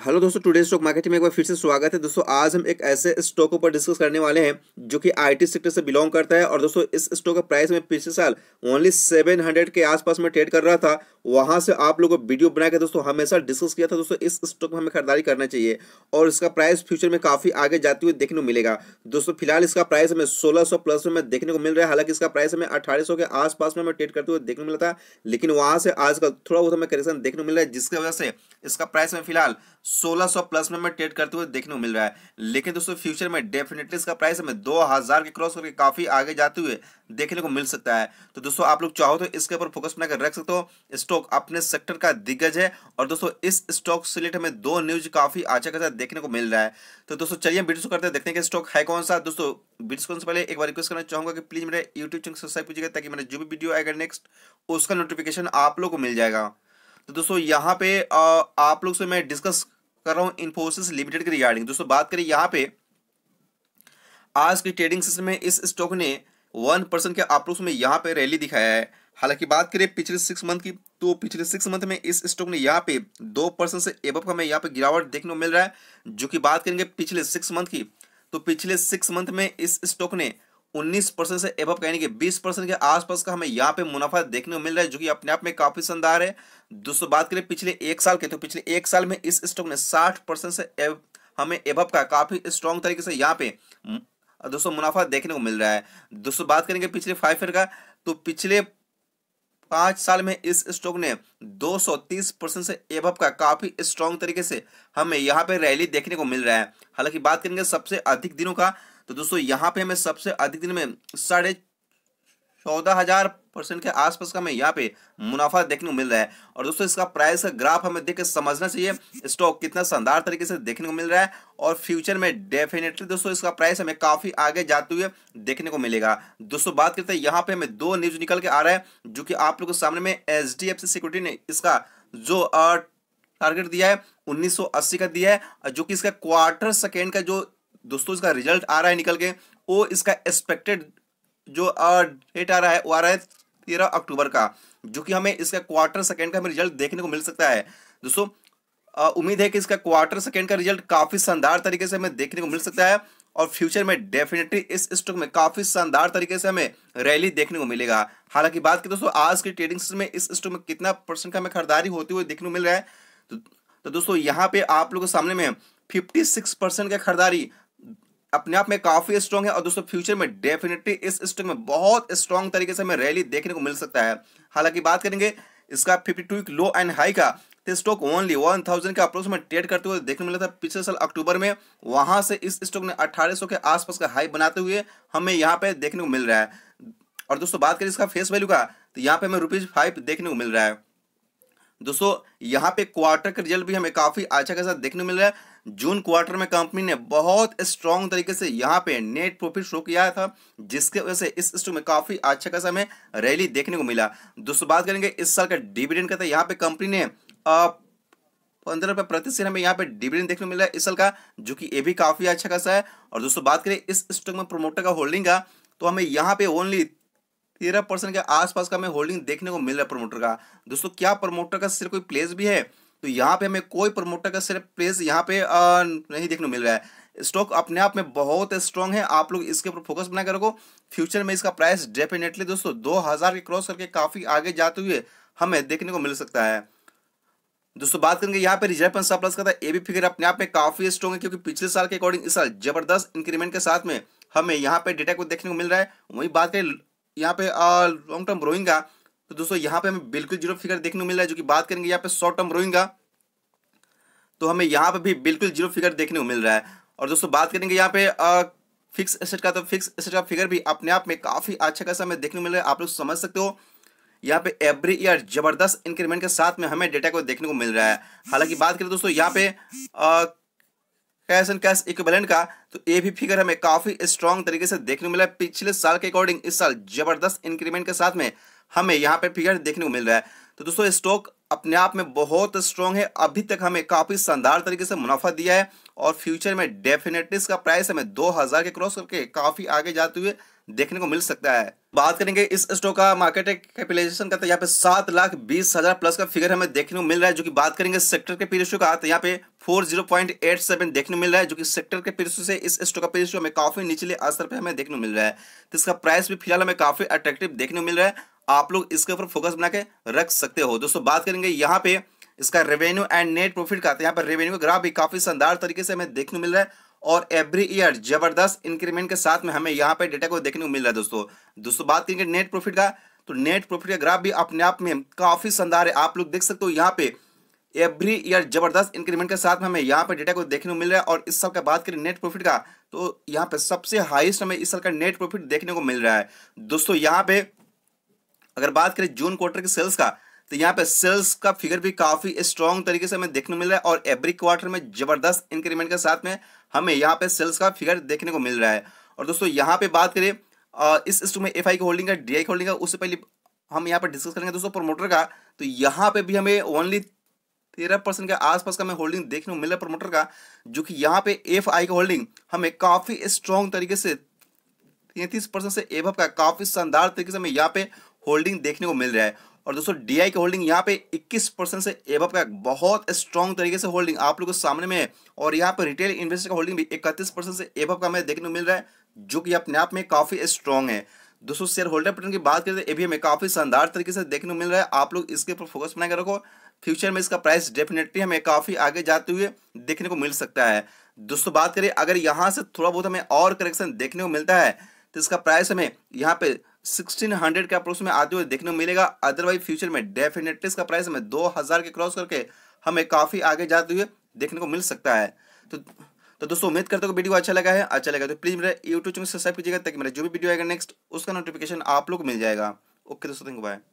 hello दोस्तों today stock market में एक बार फिर से स्वागत है दोस्तों आज हम एक ऐसे स्टॉक पर डिस्कस करने वाले हैं जो कि आईटी सेक्टर से बिलोंग करता है और दोस्तों इस स्टॉक का प्राइस में पिछले साल ओनली सेवन हंड्रेड के आसपास में ट्रेड कर रहा था वहां से आप लोगों को वीडियो बना के दोस्तों हमेशा डिस्कस किया था दोस्तों इस स्टॉक में हमें खरीदारी करना चाहिए और इसका प्राइस फ्यूचर में काफ़ी आगे जाती हुई देखने को मिलेगा दोस्तों फिलहाल इसका प्राइस हमें 1600 प्लस में देखने को मिल रहा है हालांकि इसका प्राइस हमें अठारह के आसपास में हमें ट्रेड करते हुए देखने को मिला था लेकिन वहां से आजकल थोड़ा बहुत हमें करेक्शन देखने को मिल रहा है जिसकी वजह से इसका प्राइस हमें फिलहाल 1600 प्लस में हमें ट्रेड करते हुए देखने को मिल रहा है लेकिन दोस्तों फ्यूचर में डेफिनेटली इसका प्राइस हमें 2000 के क्रॉस करके काफ़ी आगे जाते हुए देखने को मिल सकता है तो दोस्तों आप लोग चाहो तो इसके ऊपर फोकस बनाकर रख सकते हो स्टॉक अपने सेक्टर का दिग्गज है और दोस्तों इस स्टॉक से रिलेटेड हमें दो न्यूज काफी आचा अच्छा खासा देखने को मिल रहा है तो दोस्तों चलिए वीडियो करते हैं देखते हैं स्टॉक है कौन सा दोस्तों वीडियो कौन से पहले एक बार रिक्वेस्ट करना चाहूंगा कि प्लीज मेरे यूट्यूब चैनल सब्सक्राइब कीजिएगा ताकि मेरे जो भी वीडियो आएगा नेक्स्ट उसका नोटिफिकेशन आप लोग को मिल जाएगा तो दोस्तों यहाँ पे आप लोग से मैं डिस्कस कर रहा हूँ इन्फोसिस लिमिटेड के रिगार्डिंग दोस्तों बात करें यहाँ पे आज के ट्रेडिंग सेशन में इस स्टॉक ने वन परसेंट के आप लोग यहाँ पे रैली दिखाया है हालांकि बात करें पिछले सिक्स मंथ की तो पिछले सिक्स मंथ में इस स्टॉक ने यहाँ पे दो परसेंट से एब का हमें यहाँ पे गिरावट देखने को मिल रहा है जो कि बात करेंगे पिछले सिक्स मंथ की तो पिछले सिक्स मंथ में इस स्टॉक ने 19 परसेंट से एब का यानी कि 20 परसेंट के आसपास का हमें यहाँ पे मुनाफा देखने को मिल रहा है जो कि अपने आप में काफी शानदार है दोस्तों बात करें पिछले एक साल के तो पिछले एक साल में इस स्टॉक ने साठ परसेंट से एब हमें एब का काफी स्ट्रॉन्ग तरीके से यहाँ पे दोस्तों मुनाफा देखने को मिल रहा है दोस्तों बात करेंगे पिछले फाइव ईयर का तो पिछले पांच साल में इस स्टॉक ने 230 परसेंट से एभव का काफ़ी स्ट्रॉन्ग तरीके से हमें यहाँ पे रैली देखने को मिल रहा है हालांकि बात करेंगे सबसे अधिक दिनों का तो दोस्तों यहाँ पे हमें सबसे अधिक दिन में साढ़े चौदह हजार परसेंट के आसपास का हमें यहाँ पे मुनाफा देखने को मिल रहा है और दोस्तों इसका प्राइस का ग्राफ हमें देख के समझना चाहिए स्टॉक कितना शानदार तरीके से देखने को मिल रहा है और फ्यूचर में डेफिनेटली दोस्तों इसका प्राइस हमें काफ़ी आगे जाते हुए देखने को मिलेगा दोस्तों बात करते हैं यहाँ पे हमें दो न्यूज निकल के आ रहा है जो कि आप लोग के सामने में एच सिक्योरिटी ने इसका जो टारगेट दिया है उन्नीस का दिया है जो कि इसका क्वार्टर सेकेंड का जो दोस्तों इसका रिजल्ट आ रहा है निकल के वो इसका एक्सपेक्टेड जो डेट आ रहा है वो आ रहा है तेरह अक्टूबर का जो कि हमें इसका क्वार्टर सेकेंड का रिजल्ट देखने को मिल सकता है दोस्तों उम्मीद है कि इसका क्वार्टर सेकेंड का रिजल्ट काफ़ी शानदार तरीके से हमें देखने को मिल सकता है और फ्यूचर में डेफिनेटली इस स्टॉक में काफ़ी शानदार तरीके से हमें रैली देखने को मिलेगा हालांकि बात की दोस्तों आज के ट्रेडिंग में इस स्टॉक में कितना परसेंट का हमें खरीदारी होती हुई देखने को मिल रहा है तो, तो दोस्तों यहाँ पे आप लोगों के सामने में 56 परसेंट का खरीदारी अपने आप में काफी स्ट्रॉन्ग है और दोस्तों फ्यूचर में डेफिनेटली इस स्टॉक में बहुत स्ट्रॉन्ग तरीके से हमें रैली देखने को मिल सकता है हालांकि बात करेंगे इसका fifty two low and high का तो स्टॉक ओनली वन थाउजेंड के अप्रोच में ट्रेड करते हुए देखने मिला था पिछले साल अक्टूबर में वहां से इस स्टॉक ने अठारह सौ के आसपास का हाई बनाते हुए हमें यहाँ पे देखने को मिल रहा है और दोस्तों बात करें इसका फेस वैल्यू का तो यहाँ पे हमें रुपीज फाइव देखने को मिल रहा है दोस्तों यहाँ पे क्वार्टर का रिजल्ट भी हमें काफ़ी अच्छा खासा देखने मिल रहा है जून क्वार्टर में कंपनी ने बहुत स्ट्रॉन्ग तरीके से यहाँ पे नेट प्रॉफिट शो किया था जिसके वजह से इस स्टॉक में काफ़ी अच्छा खासा हमें रैली देखने को मिला दोस्तों बात करेंगे इस साल का डिविडेंड का था तो यहाँ पे कंपनी ने पंद्रह रुपये प्रति शेयर हमें यहाँ पे डिविडेंड देखने को मिला है इस साल का जो की ये भी काफ़ी अच्छा खासा है और दोस्तों बात करें इस स्टॉक में प्रोमोटर का होल्डिंग का तो हमें यहाँ पे ओनली तेरह परसेंट के आसपास का हमें होल्डिंग देखने को मिल रहा है प्रमोटर का दोस्तों क्या प्रमोटर का सिर्फ कोई प्लेस भी है तो यहाँ पे हमें कोई प्रमोटर का सिर्फ प्लेस यहाँ पे आ, नहीं देखने को मिल रहा है स्टॉक अपने आप में बहुत स्ट्रॉन्ग है आप लोग इसके ऊपर फोकस बना कर रखो फ्यूचर में इसका प्राइस डेफिनेटली दोस्तों दो हजार के क्रॉस करके काफ़ी आगे जाते हुए हमें देखने को मिल सकता है दोस्तों बात करेंगे यहाँ पे रिजर्व फंड सरप्लस का था तो ये भी फिगर अपने आप में काफी स्ट्रॉन्ग है क्योंकि पिछले साल के अकॉर्डिंग इस साल जबरदस्त इंक्रीमेंट के साथ में हमें यहाँ पे डेटा को देखने को मिल रहा है वही बात करें यहाँ पे लॉन्ग टर्म ब्रोइंग का तो दोस्तों यहाँ पे हमें बिल्कुल जीरो फिगर देखने को मिल रहा है जो कि बात करेंगे यहाँ पे शॉर्ट टर्म ब्रोइंग का तो हमें यहाँ पे भी बिल्कुल जीरो फिगर देखने को मिल रहा है और दोस्तों बात करेंगे यहाँ पे फिक्स एसेट का तो फिक्स एसेट का फिगर भी अपने आप में काफ़ी अच्छा खासा हमें देखने को मिल रहा है आप लोग समझ सकते हो यहाँ पे एवरी ईयर जबरदस्त इंक्रीमेंट के साथ में हमें डेटा को देखने को मिल रहा है हालांकि बात करें दोस्तों यहाँ पे आ, कैश एंड कैश इक्विवेलेंट का तो ये भी फिगर हमें काफी स्ट्रॉन्ग तरीके से देखने को मिला है पिछले साल के अकॉर्डिंग इस साल जबरदस्त इंक्रीमेंट के साथ में हमें यहाँ पे फिगर देखने को मिल रहा है तो दोस्तों स्टॉक अपने आप में बहुत स्ट्रॉन्ग है अभी तक हमें काफी शानदार तरीके से मुनाफा दिया है और फ्यूचर में डेफिनेटली इसका प्राइस हमें दो के क्रॉस करके काफी आगे जाते हुए देखने को मिल सकता है बात करेंगे इस स्टॉक का मार्केट कैपिटलाइजेशन का तो यहाँ पे सात लाख बीस हजार प्लस का फिगर हमें देखने को मिल रहा है जो कि बात करेंगे सेक्टर के पीरेशो का तो यहाँ पे four zero point eight seven देखने मिल रहा है जो कि सेक्टर के पीरेशो से इस स्टॉक का पीरेशो हमें काफी निचले स्तर पर हमें देखने को मिल रहा है तो इसका प्राइस भी फिलहाल हमें काफी अट्रेक्टिव देखने को मिल रहा है आप लोग इसके ऊपर फोकस बना के रख सकते हो दोस्तों बात करेंगे यहाँ पे इसका रेवेन्यू एंड नेट प्रॉफिट का तो यहाँ पर रेवेन्यू का ग्राफ भी काफी शानदार तरीके से हमें देखने मिल रहा है और एवरी ईयर जबरदस्त इंक्रीमेंट के साथ में हमें यहाँ पे डेटा को देखने को मिल रहा है दोस्तों दोस्तों बात करेंगे नेट प्रॉफिट का तो नेट प्रॉफिट का ग्राफ भी अपने आप में काफ़ी शानदार है आप लोग देख सकते हो यहाँ पे एवरी ईयर जबरदस्त इंक्रीमेंट के साथ में हमें यहाँ पे डेटा को देखने को मिल रहा है और इस सब का बात करें नेट प्रॉफिट का तो यहाँ पे सबसे हाइस्ट हमें इस साल का नेट प्रॉफिट देखने को मिल रहा है दोस्तों यहाँ पे अगर बात करें जून क्वार्टर के सेल्स का तो यहाँ पे सेल्स का फिगर भी काफ़ी स्ट्रॉन्ग तरीके से हमें देखने को मिल रहा है और एवरी क्वार्टर में जबरदस्त इंक्रीमेंट के साथ में हमें यहाँ पे सेल्स का फिगर देखने को मिल रहा है और दोस्तों यहाँ पे बात करें इस स्टॉक में एफ की होल्डिंग का डी की होल्डिंग का उससे पहले हम यहाँ पर डिस्कस करेंगे दोस्तों प्रोमोटर का तो यहाँ पे भी हमें ओनली तेरह परसेंट के आसपास का हमें होल्डिंग देखने को मिल रहा है प्रोमोटर का जो कि यहाँ पे एफ आई का होल्डिंग हमें काफ़ी स्ट्रॉन्ग तरीके से तैंतीस परसेंट से एवअप का काफ़ी शानदार तरीके से हमें यहाँ पे होल्डिंग देखने को मिल रहा है और दोस्तों डी आई की होल्डिंग यहाँ पे इक्कीस परसेंट से एवअप का बहुत स्ट्रॉन्ग तरीके से होल्डिंग आप लोग के सामने में है और यहाँ पर रिटेल इन्वेस्टर का होल्डिंग भी इकतीस परसेंट से एबव का हमें देखने को मिल रहा है जो कि अपने आप में काफ़ी स्ट्रॉन्ग है दोस्तों शेयर होल्डर पैटर्न की बात करें तो एबीए में काफ़ी शानदार तरीके से देखने को मिल रहा है आप लोग इसके ऊपर फोकस बनाकर रखो फ्यूचर में इसका प्राइस डेफिनेटली हमें काफ़ी आगे जाते हुए देखने को मिल सकता है दोस्तों बात करें अगर यहाँ से थोड़ा बहुत हमें और करेक्शन देखने को मिलता है तो इसका प्राइस हमें यहाँ पे 1600 के अप्रोक्स में आते हुए देखने को मिलेगा अदरवाइज फ्यूचर में डेफिनेटली इसका प्राइस हमें 2000 के क्रॉस करके हमें काफ़ी आगे जाते हुए देखने को मिल सकता है तो तो दोस्तों उम्मीद करते हो वीडियो अच्छा लगा है अच्छा लगा तो प्लीज़ मेरे यूट्यूब चैनल सब्सक्राइब कीजिएगा ताकि मेरा जो भी वीडियो आएगा नेक्स्ट उसका नोटिफिकेशन आप लोग को मिल जाएगा ओके दोस्तों थैंक यू बाय